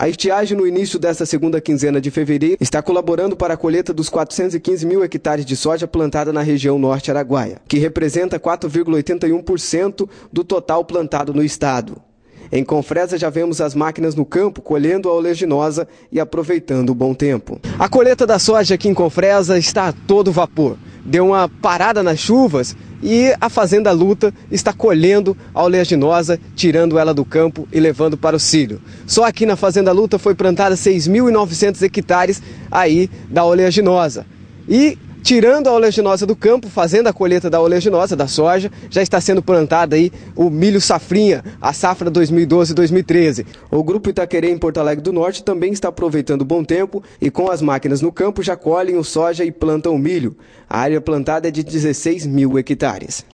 A estiagem no início desta segunda quinzena de fevereiro está colaborando para a colheita dos 415 mil hectares de soja plantada na região norte araguaia, que representa 4,81% do total plantado no estado. Em Confresa já vemos as máquinas no campo colhendo a oleaginosa e aproveitando o bom tempo. A colheita da soja aqui em Confresa está a todo vapor deu uma parada nas chuvas e a Fazenda Luta está colhendo a oleaginosa, tirando ela do campo e levando para o cílio. Só aqui na Fazenda Luta foi plantada 6.900 hectares aí da oleaginosa. E tirando a oleaginosa do campo, fazendo a colheita da oleaginosa, da soja, já está sendo plantada aí o milho safrinha, a safra 2012-2013. O grupo Itaquerê em Porto Alegre do Norte também está aproveitando o bom tempo e com as máquinas no campo já colhem o soja e plantam o milho. A área plantada é de 16 mil hectares.